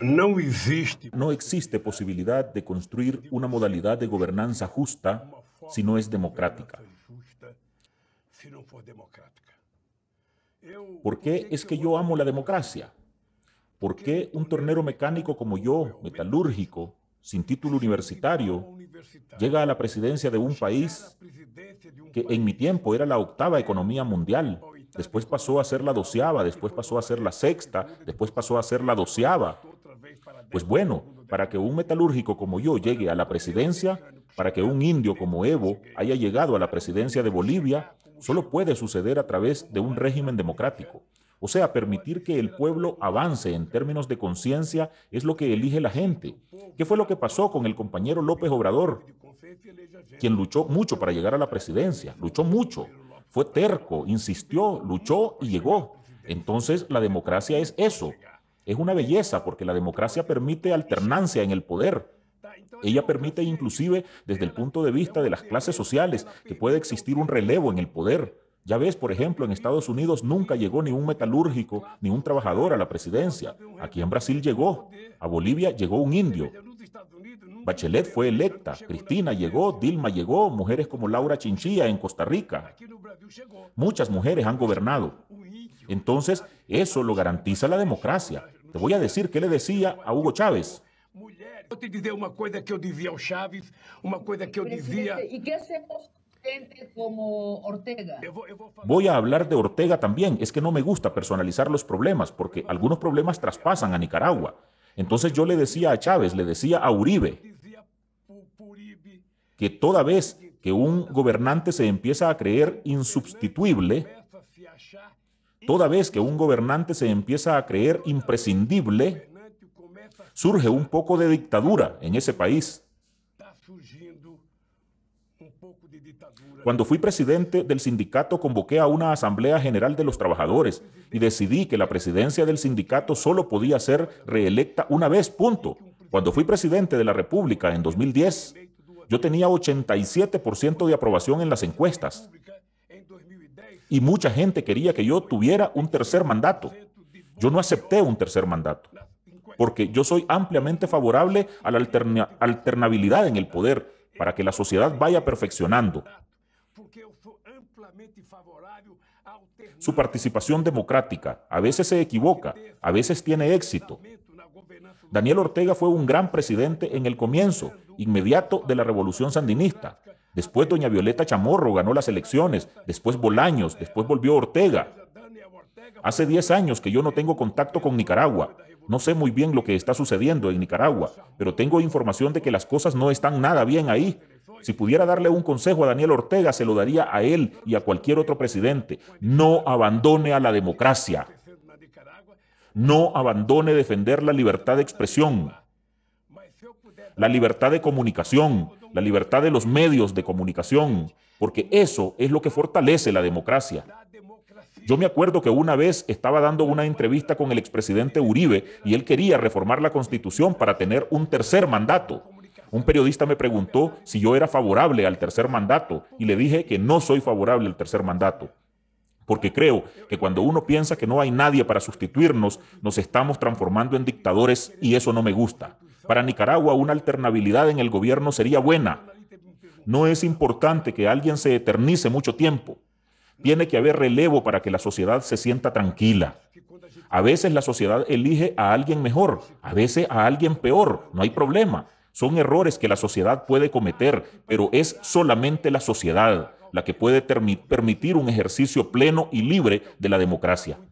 No existe. posibilidad de construir una modalidad de gobernanza justa si no es democrática. ¿Por qué es que yo amo la democracia? ¿Por qué un tornero mecánico como yo, metalúrgico, sin título universitario, llega a la presidencia de un país que en mi tiempo era la octava economía mundial, después pasó a ser la doceava, después pasó a ser la sexta, después pasó a ser la doceava, pues bueno, para que un metalúrgico como yo llegue a la presidencia, para que un indio como Evo haya llegado a la presidencia de Bolivia, solo puede suceder a través de un régimen democrático. O sea, permitir que el pueblo avance en términos de conciencia es lo que elige la gente. ¿Qué fue lo que pasó con el compañero López Obrador, quien luchó mucho para llegar a la presidencia? Luchó mucho, fue terco, insistió, luchó y llegó. Entonces, la democracia es eso, es una belleza porque la democracia permite alternancia en el poder. Ella permite inclusive desde el punto de vista de las clases sociales que puede existir un relevo en el poder. Ya ves, por ejemplo, en Estados Unidos nunca llegó ni un metalúrgico ni un trabajador a la presidencia. Aquí en Brasil llegó. A Bolivia llegó un indio. Bachelet fue electa, Cristina llegó, Dilma llegó, mujeres como Laura Chinchilla en Costa Rica. Muchas mujeres han gobernado. Entonces, eso lo garantiza la democracia. Te voy a decir qué le decía a Hugo Chávez. te que Voy a hablar de Ortega también. Es que no me gusta personalizar los problemas porque algunos problemas traspasan a Nicaragua. Entonces yo le decía a Chávez, le decía a Uribe que toda vez que un gobernante se empieza a creer insubstituible, Toda vez que un gobernante se empieza a creer imprescindible, surge un poco de dictadura en ese país. Cuando fui presidente del sindicato convoqué a una asamblea general de los trabajadores y decidí que la presidencia del sindicato solo podía ser reelecta una vez, punto. Cuando fui presidente de la República en 2010, yo tenía 87% de aprobación en las encuestas. Y mucha gente quería que yo tuviera un tercer mandato. Yo no acepté un tercer mandato, porque yo soy ampliamente favorable a la alternabilidad en el poder para que la sociedad vaya perfeccionando su participación democrática. A veces se equivoca, a veces tiene éxito. Daniel Ortega fue un gran presidente en el comienzo inmediato de la revolución sandinista. Después doña Violeta Chamorro ganó las elecciones, después Bolaños, después volvió Ortega. Hace 10 años que yo no tengo contacto con Nicaragua. No sé muy bien lo que está sucediendo en Nicaragua, pero tengo información de que las cosas no están nada bien ahí. Si pudiera darle un consejo a Daniel Ortega, se lo daría a él y a cualquier otro presidente. No abandone a la democracia. No abandone defender la libertad de expresión, la libertad de comunicación, la libertad de los medios de comunicación, porque eso es lo que fortalece la democracia. Yo me acuerdo que una vez estaba dando una entrevista con el expresidente Uribe y él quería reformar la constitución para tener un tercer mandato. Un periodista me preguntó si yo era favorable al tercer mandato y le dije que no soy favorable al tercer mandato. Porque creo que cuando uno piensa que no hay nadie para sustituirnos, nos estamos transformando en dictadores y eso no me gusta. Para Nicaragua una alternabilidad en el gobierno sería buena. No es importante que alguien se eternice mucho tiempo. Tiene que haber relevo para que la sociedad se sienta tranquila. A veces la sociedad elige a alguien mejor, a veces a alguien peor, no hay problema. Son errores que la sociedad puede cometer, pero es solamente la sociedad la que puede permitir un ejercicio pleno y libre de la democracia.